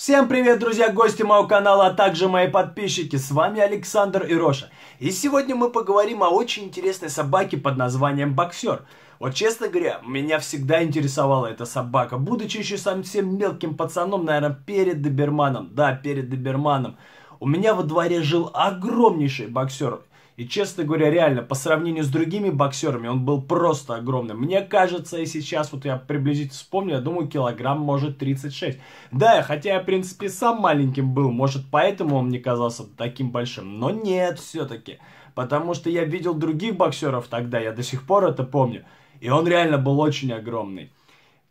Всем привет, друзья, гости моего канала, а также мои подписчики. С вами Александр Ироша. И сегодня мы поговорим о очень интересной собаке под названием боксер. Вот честно говоря, меня всегда интересовала эта собака. Будучи еще совсем мелким пацаном, наверное, перед Доберманом. Да, перед Доберманом. У меня во дворе жил огромнейший боксер. И, честно говоря, реально, по сравнению с другими боксерами, он был просто огромным. Мне кажется, и сейчас, вот я приблизительно вспомню, я думаю, килограмм может 36. Да, хотя я, в принципе, сам маленьким был, может, поэтому он мне казался таким большим. Но нет, все-таки. Потому что я видел других боксеров тогда, я до сих пор это помню. И он реально был очень огромный.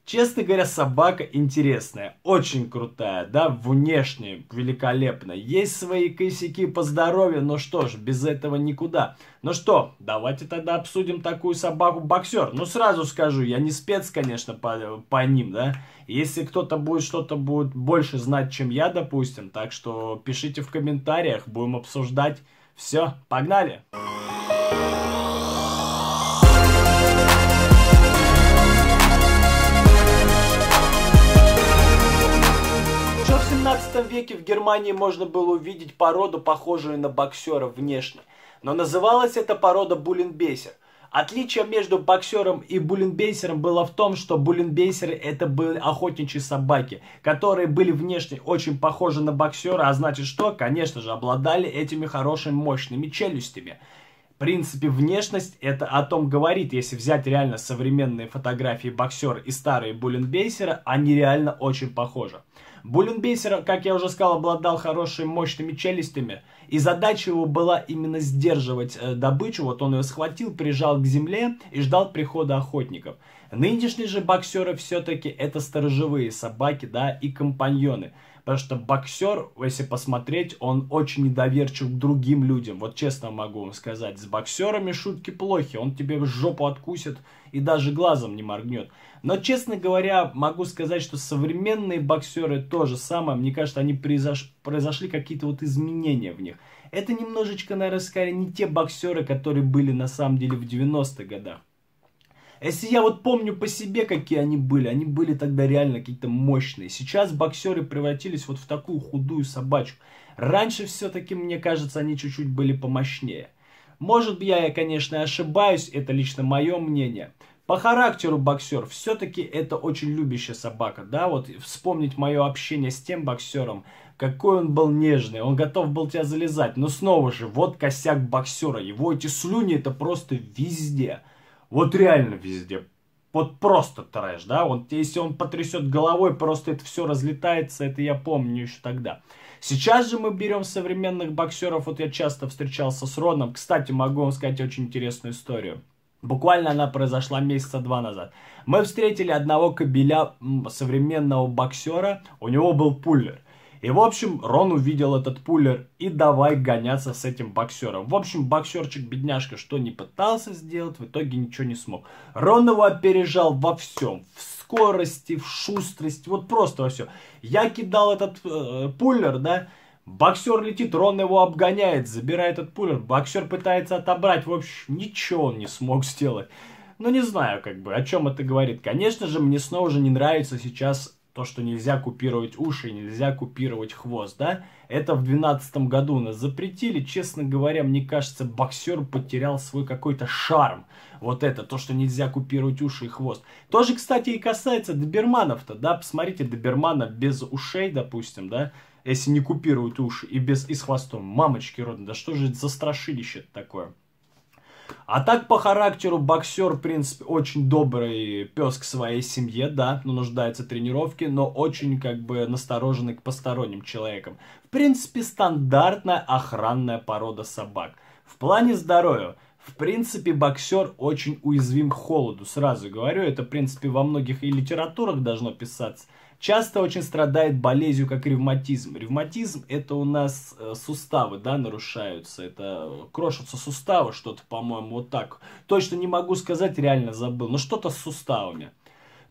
Честно говоря, собака интересная, очень крутая, да, внешне великолепно. Есть свои косяки по здоровью, но что ж, без этого никуда. Ну что, давайте тогда обсудим такую собаку-боксер. Ну сразу скажу, я не спец, конечно, по, по ним, да. Если кто-то будет что-то будет больше знать, чем я, допустим, так что пишите в комментариях, будем обсуждать. Все, погнали! Погнали! веке в Германии можно было увидеть породу, похожую на боксера внешне. Но называлась эта порода буллинбейсер. Отличие между боксером и буллинбейсером было в том, что буллинбейсеры это были охотничьи собаки, которые были внешне очень похожи на боксера, а значит что, конечно же, обладали этими хорошими мощными челюстями. В принципе, внешность это о том говорит, если взять реально современные фотографии боксера и старые буллинбейсера, они реально очень похожи. Булленбейсер, как я уже сказал, обладал хорошими мощными челюстями, и задача его была именно сдерживать э, добычу. Вот он ее схватил, прижал к земле и ждал прихода охотников. Нынешние же боксеры все-таки это сторожевые собаки, да, и компаньоны. Потому что боксер, если посмотреть, он очень недоверчив к другим людям. Вот честно могу вам сказать, с боксерами шутки плохи. Он тебе в жопу откусит и даже глазом не моргнет. Но, честно говоря, могу сказать, что современные боксеры то же самое. Мне кажется, они произош... произошли какие-то вот изменения в них. Это немножечко, наверное, скорее не те боксеры, которые были на самом деле в 90-х годах. Если я вот помню по себе, какие они были, они были тогда реально какие-то мощные. Сейчас боксеры превратились вот в такую худую собачку. Раньше все-таки, мне кажется, они чуть-чуть были помощнее. Может, быть, я, конечно, ошибаюсь, это лично мое мнение. По характеру боксер все-таки это очень любящая собака, да, вот вспомнить мое общение с тем боксером, какой он был нежный, он готов был тебя залезать, но снова же, вот косяк боксера, его эти слюни это просто везде, вот реально везде, вот просто трэш, да, вот если он потрясет головой, просто это все разлетается, это я помню еще тогда. Сейчас же мы берем современных боксеров, вот я часто встречался с Роном, кстати, могу вам сказать очень интересную историю. Буквально она произошла месяца два назад. Мы встретили одного кабеля современного боксера, у него был пуллер. И, в общем, Рон увидел этот пуллер и давай гоняться с этим боксером. В общем, боксерчик-бедняжка что не пытался сделать, в итоге ничего не смог. Рон его опережал во всем. В скорости, в шустрости, вот просто во все. Я кидал этот э, пулер, да, Боксер летит, Рон его обгоняет, забирает этот пуллер. Боксер пытается отобрать. В общем, ничего он не смог сделать. Ну, не знаю, как бы, о чем это говорит. Конечно же, мне снова же не нравится сейчас то, что нельзя купировать уши, нельзя купировать хвост, да? Это в 2012 году нас запретили. Честно говоря, мне кажется, боксер потерял свой какой-то шарм. Вот это, то, что нельзя купировать уши и хвост. Тоже, кстати, и касается доберманов-то, да? Посмотрите, добермана без ушей, допустим, да? Если не купируют уши и без и с хвостом. Мамочки родные, да что же это за страшилище такое? А так по характеру боксер, в принципе, очень добрый пес к своей семье, да, но ну, нуждается в тренировке, но очень как бы настороженный к посторонним человекам. В принципе, стандартная охранная порода собак. В плане здоровья, в принципе, боксер очень уязвим к холоду, сразу говорю, это, в принципе, во многих и литературах должно писаться часто очень страдает болезнью, как ревматизм. Ревматизм – это у нас э, суставы, да, нарушаются, это крошатся суставы, что-то, по-моему, вот так. Точно не могу сказать, реально забыл, но что-то с суставами.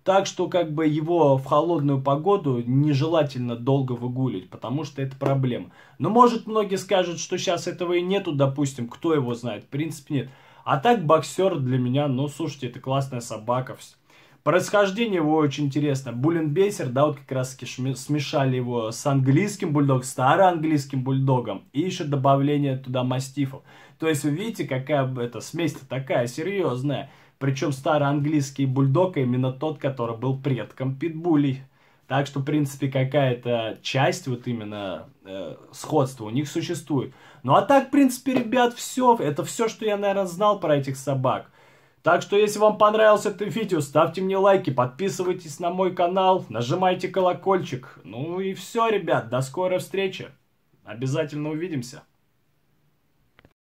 Так что как бы его в холодную погоду нежелательно долго выгулить, потому что это проблема. Но может многие скажут, что сейчас этого и нету, допустим, кто его знает, в принципе нет. А так боксер для меня, ну слушайте, это классная собака, все. Происхождение его очень интересно. Буленбейсер, да, вот как раз таки смешали его с английским бульдогом, староанглийским бульдогом, и еще добавление туда мастифов. То есть вы видите, какая эта смесь-то такая серьезная. Причем староанглийский бульдог именно тот, который был предком питбулей. Так что, в принципе, какая-то часть вот именно э, сходства у них существует. Ну а так, в принципе, ребят, все. Это все, что я, наверное, знал про этих собак. Так что если вам понравился это видео, ставьте мне лайки, подписывайтесь на мой канал, нажимайте колокольчик. Ну и все, ребят, до скорой встречи. Обязательно увидимся.